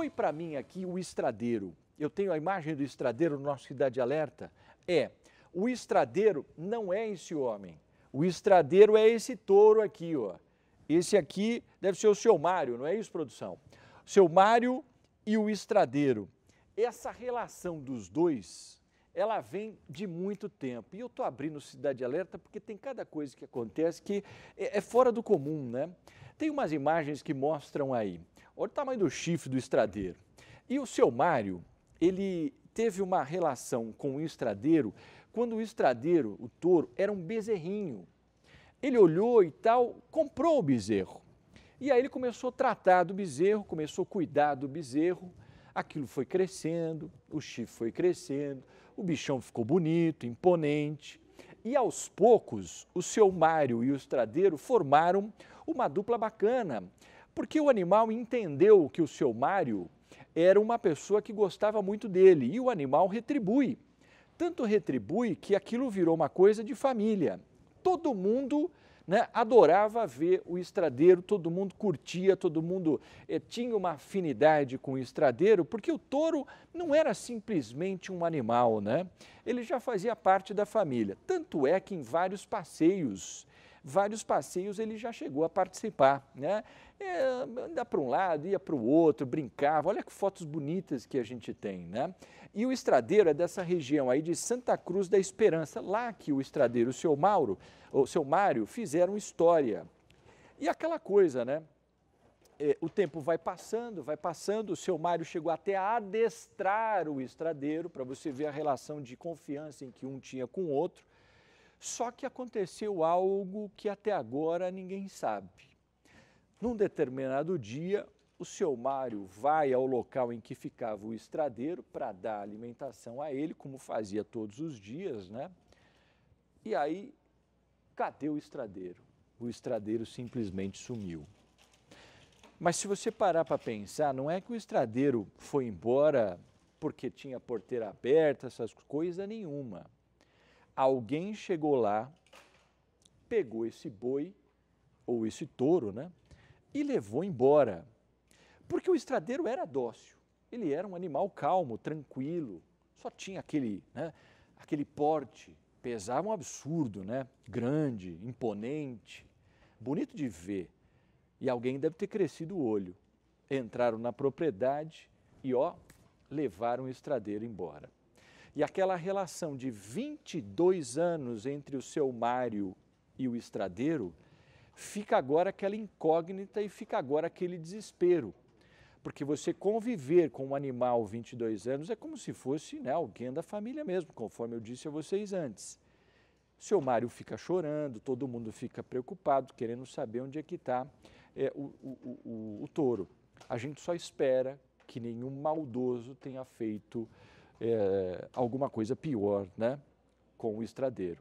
Põe para mim aqui o estradeiro. Eu tenho a imagem do estradeiro no nosso Cidade Alerta. É, o estradeiro não é esse homem. O estradeiro é esse touro aqui, ó. Esse aqui deve ser o seu Mário, não é isso, produção? Seu Mário e o estradeiro. Essa relação dos dois, ela vem de muito tempo. E eu estou abrindo Cidade Alerta porque tem cada coisa que acontece que é, é fora do comum, né? Tem umas imagens que mostram aí Olha o tamanho do chifre do estradeiro. E o seu Mário, ele teve uma relação com o estradeiro quando o estradeiro, o touro, era um bezerrinho. Ele olhou e tal, comprou o bezerro. E aí ele começou a tratar do bezerro, começou a cuidar do bezerro. Aquilo foi crescendo, o chifre foi crescendo, o bichão ficou bonito, imponente. E aos poucos, o seu Mário e o estradeiro formaram uma dupla bacana. Porque o animal entendeu que o seu Mário era uma pessoa que gostava muito dele e o animal retribui. Tanto retribui que aquilo virou uma coisa de família. Todo mundo né, adorava ver o estradeiro, todo mundo curtia, todo mundo eh, tinha uma afinidade com o estradeiro, porque o touro não era simplesmente um animal, né? ele já fazia parte da família. Tanto é que em vários passeios vários passeios ele já chegou a participar. Né? É, andar para um lado, ia para o outro, brincava. Olha que fotos bonitas que a gente tem. Né? E o estradeiro é dessa região aí de Santa Cruz da Esperança, lá que o estradeiro, o seu Mauro, o seu Mário, fizeram história. E aquela coisa, né? É, o tempo vai passando, vai passando, o seu Mário chegou até a adestrar o estradeiro, para você ver a relação de confiança em que um tinha com o outro. Só que aconteceu algo que até agora ninguém sabe. Num determinado dia, o seu Mário vai ao local em que ficava o estradeiro para dar alimentação a ele, como fazia todos os dias, né? E aí, cadê o estradeiro? O estradeiro simplesmente sumiu. Mas se você parar para pensar, não é que o estradeiro foi embora porque tinha a porteira aberta, essas coisas nenhuma alguém chegou lá, pegou esse boi ou esse touro, né? E levou embora. Porque o estradeiro era dócil. Ele era um animal calmo, tranquilo, só tinha aquele, né, aquele porte, pesava um absurdo, né? Grande, imponente, bonito de ver. E alguém deve ter crescido o olho. Entraram na propriedade e ó, levaram o estradeiro embora. E aquela relação de 22 anos entre o seu Mário e o estradeiro, fica agora aquela incógnita e fica agora aquele desespero. Porque você conviver com um animal 22 anos é como se fosse né, alguém da família mesmo, conforme eu disse a vocês antes. Seu Mário fica chorando, todo mundo fica preocupado, querendo saber onde é que está é, o, o, o, o touro. A gente só espera que nenhum maldoso tenha feito é, alguma coisa pior né, com o estradeiro.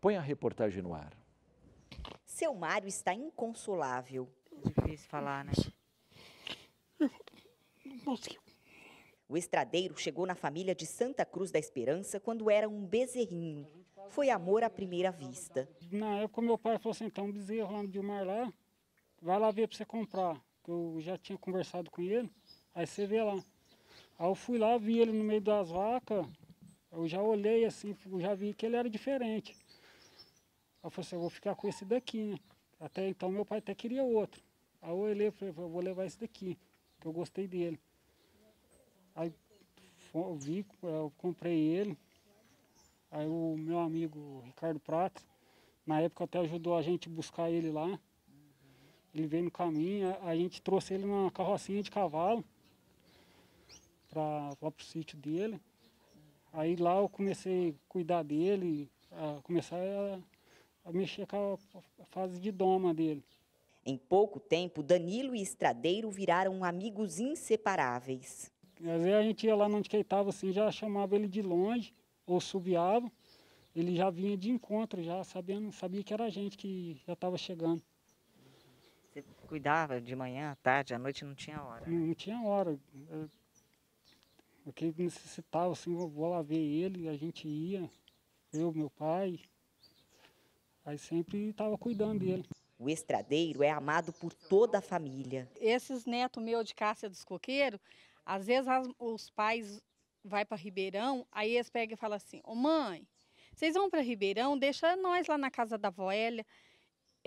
Põe a reportagem no ar. Seu Mário está inconsolável. Difícil falar, né? O estradeiro chegou na família de Santa Cruz da Esperança quando era um bezerrinho. Foi amor à primeira vista. Na época, meu pai falou assim: então, um bezerro lá no Dilmar lá, vai lá ver para você comprar. Eu já tinha conversado com ele, aí você vê lá. Aí eu fui lá, vi ele no meio das vacas, eu já olhei assim, eu já vi que ele era diferente. Aí eu falei assim, eu vou ficar com esse daqui, né? Até então meu pai até queria outro. Aí eu olhei e falei, eu vou levar esse daqui, que eu gostei dele. Aí eu vi, eu comprei ele. Aí o meu amigo Ricardo Prats, na época até ajudou a gente buscar ele lá. Ele veio no caminho, a gente trouxe ele numa carrocinha de cavalo para o sítio dele. Aí lá eu comecei a cuidar dele, a começar a, a mexer com a fase de doma dele. Em pouco tempo, Danilo e Estradeiro viraram amigos inseparáveis. Às vezes a gente ia lá onde que ele estava, assim, já chamava ele de longe, ou subiava, ele já vinha de encontro, já sabendo, sabia que era a gente que já estava chegando. Você cuidava de manhã, à tarde, à noite, não tinha hora? Não, não tinha hora o que necessitava, assim, eu vou lá ver ele, a gente ia, eu, meu pai, aí sempre estava cuidando dele. O estradeiro é amado por toda a família. Esses netos meu de Cássia dos Coqueiros, às vezes as, os pais vai para Ribeirão, aí eles pegam e falam assim, ô oh, mãe, vocês vão para Ribeirão, deixa nós lá na casa da avó Elia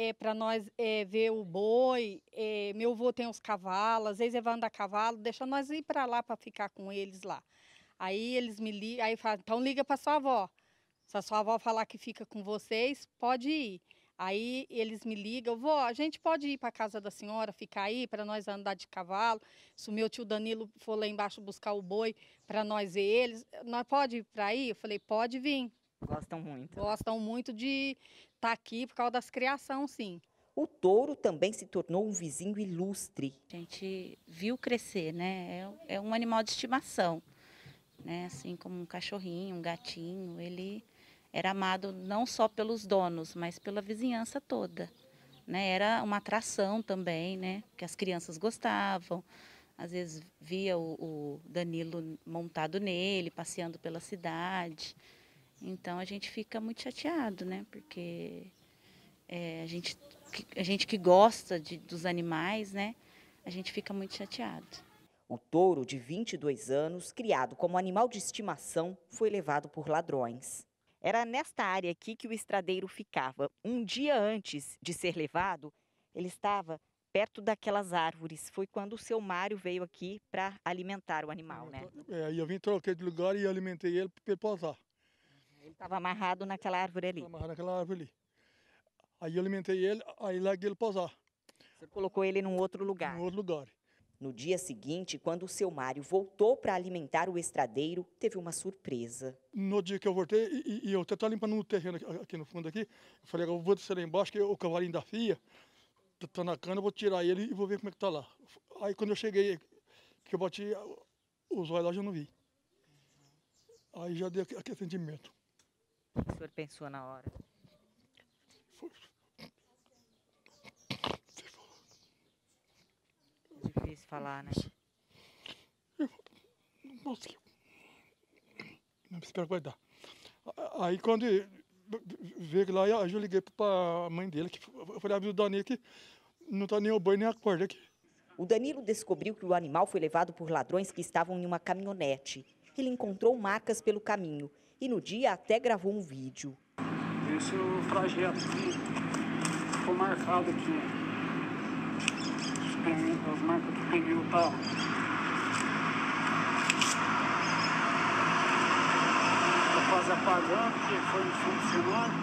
é, para nós é, ver o boi. É, meu avô tem os cavalos, às vezes ele vai andar a cavalo, deixa nós ir para lá para ficar com eles lá. Aí eles me ligam, aí falam, então liga para sua avó. Se a sua avó falar que fica com vocês, pode ir. Aí eles me ligam, vó, a gente pode ir para casa da senhora, ficar aí para nós andar de cavalo. Se o meu tio Danilo for lá embaixo buscar o boi para nós ver eles, nós pode ir para aí? Eu falei, pode vir. Gostam muito. Gostam muito de estar tá aqui por causa das criações sim. O touro também se tornou um vizinho ilustre. A gente viu crescer, né? É, é um animal de estimação, né? Assim como um cachorrinho, um gatinho, ele era amado não só pelos donos, mas pela vizinhança toda. Né? Era uma atração também, né? Que as crianças gostavam. Às vezes via o, o Danilo montado nele, passeando pela cidade. Então a gente fica muito chateado, né? Porque é, a, gente, a gente que gosta de, dos animais, né? A gente fica muito chateado. O touro, de 22 anos, criado como animal de estimação, foi levado por ladrões. Era nesta área aqui que o estradeiro ficava. Um dia antes de ser levado, ele estava perto daquelas árvores. Foi quando o seu Mário veio aqui para alimentar o animal, é, né? É, eu vim, troquei de lugar e alimentei ele para ele pousar. Ele estava amarrado naquela árvore ali. Estava amarrado naquela árvore ali. Aí eu alimentei ele, aí larguei ele posar. Você colocou ele num outro lugar? Num outro lugar. No dia seguinte, quando o seu Mário voltou para alimentar o estradeiro, teve uma surpresa. No dia que eu voltei, e, e eu estava limpando um terreno aqui, aqui, no fundo aqui, eu falei, eu vou descer lá embaixo, que o cavalinho da FIA está tá na cana, eu vou tirar ele e vou ver como é que está lá. Aí quando eu cheguei, que eu bati os olhos lá, eu não vi. Aí já dei aquele sentimento pensou na hora? Difícil falar, né? Não consegui. Não vai dar. Aí quando veio lá, eu liguei para a mãe dele, que eu falei, avisa o Danilo que não está nem o banho nem a corda aqui. O Danilo descobriu que o animal foi levado por ladrões que estavam em uma caminhonete. Ele encontrou marcas pelo caminho e no dia até gravou um vídeo. Esse é o trajeto que ficou marcado aqui. As marcas do pneu tal. Tá quase apagando, porque foi no fim de semana.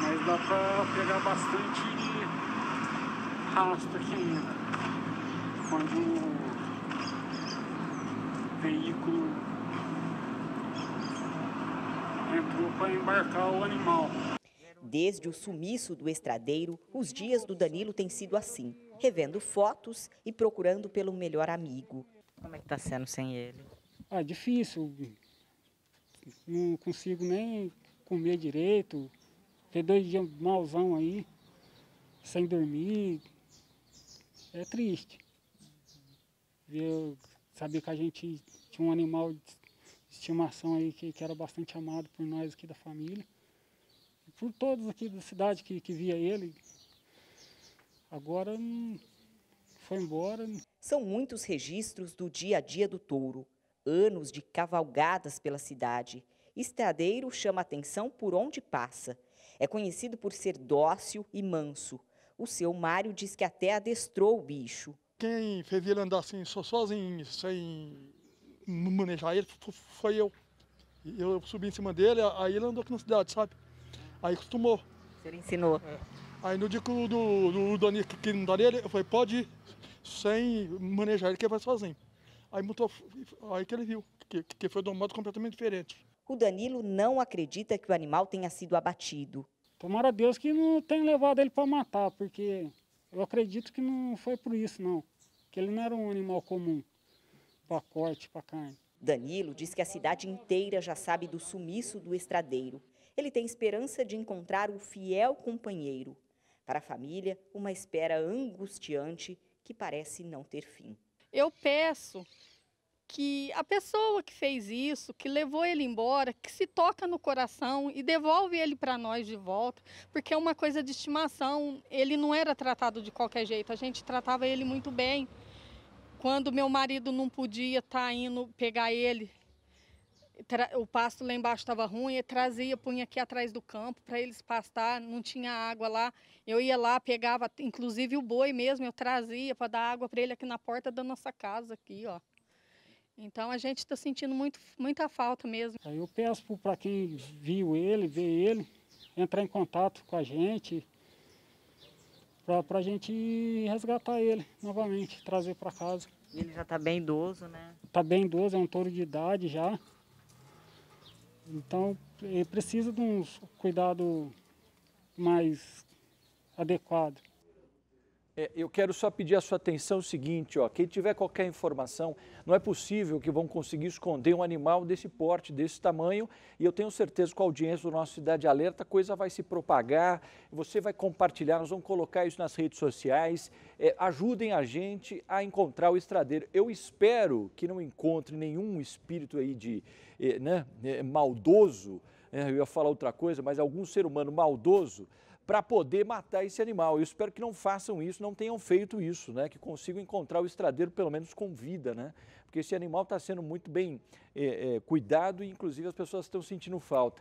Mas dá pra pegar bastante rastro aqui ainda. Quando o veículo entrou para embarcar o animal. Desde o sumiço do estradeiro, os dias do Danilo têm sido assim, revendo fotos e procurando pelo melhor amigo. Como é que está sendo sem ele? Ah, difícil. Não consigo nem comer direito. Tem dois dias malzão aí, sem dormir. É triste. saber que a gente tinha um animal estimação aí que, que, era bastante amado por nós aqui da família. E por todos aqui da cidade que, que via ele. Agora hum, foi embora. São muitos registros do dia a dia do touro, anos de cavalgadas pela cidade. Estradeiro chama atenção por onde passa. É conhecido por ser dócil e manso. O seu Mário diz que até adestrou o bicho. Quem fez ele andar assim, só sozinho, sem manejar ele foi eu. Eu subi em cima dele, aí ele andou aqui na cidade, sabe? Aí acostumou. Você ensinou. É. Aí no dia que o do, do que não daria ele, eu falei, pode ir, sem manejar ele que vai sozinho. Aí mudou aí que ele viu, que, que foi de um modo completamente diferente. O Danilo não acredita que o animal tenha sido abatido. Tomara Deus que não tenha levado ele para matar, porque eu acredito que não foi por isso, não. Que ele não era um animal comum pacote para carne. Danilo diz que a cidade inteira já sabe do sumiço do estradeiro. Ele tem esperança de encontrar o fiel companheiro. Para a família, uma espera angustiante que parece não ter fim. Eu peço que a pessoa que fez isso, que levou ele embora, que se toca no coração e devolve ele para nós de volta, porque é uma coisa de estimação. Ele não era tratado de qualquer jeito, a gente tratava ele muito bem. Quando meu marido não podia estar tá indo pegar ele, o pasto lá embaixo estava ruim, eu trazia, punha aqui atrás do campo para eles pastar, não tinha água lá. Eu ia lá, pegava, inclusive o boi mesmo, eu trazia para dar água para ele aqui na porta da nossa casa aqui, ó. Então a gente está sentindo muito, muita falta mesmo. Eu peço para quem viu ele, vê ele, entrar em contato com a gente, para a gente resgatar ele novamente, trazer para casa. Ele já está bem idoso, né? Está bem idoso, é um touro de idade já. Então, ele precisa de um cuidado mais adequado é, eu quero só pedir a sua atenção o seguinte, ó, quem tiver qualquer informação, não é possível que vão conseguir esconder um animal desse porte, desse tamanho, e eu tenho certeza que com a audiência do nosso Cidade Alerta, a coisa vai se propagar, você vai compartilhar, nós vamos colocar isso nas redes sociais, é, ajudem a gente a encontrar o estradeiro. Eu espero que não encontre nenhum espírito aí de, é, né, é, maldoso, né, eu ia falar outra coisa, mas algum ser humano maldoso para poder matar esse animal. Eu espero que não façam isso, não tenham feito isso, né? Que consigam encontrar o estradeiro pelo menos com vida, né? Porque esse animal está sendo muito bem é, é, cuidado e inclusive as pessoas estão sentindo falta.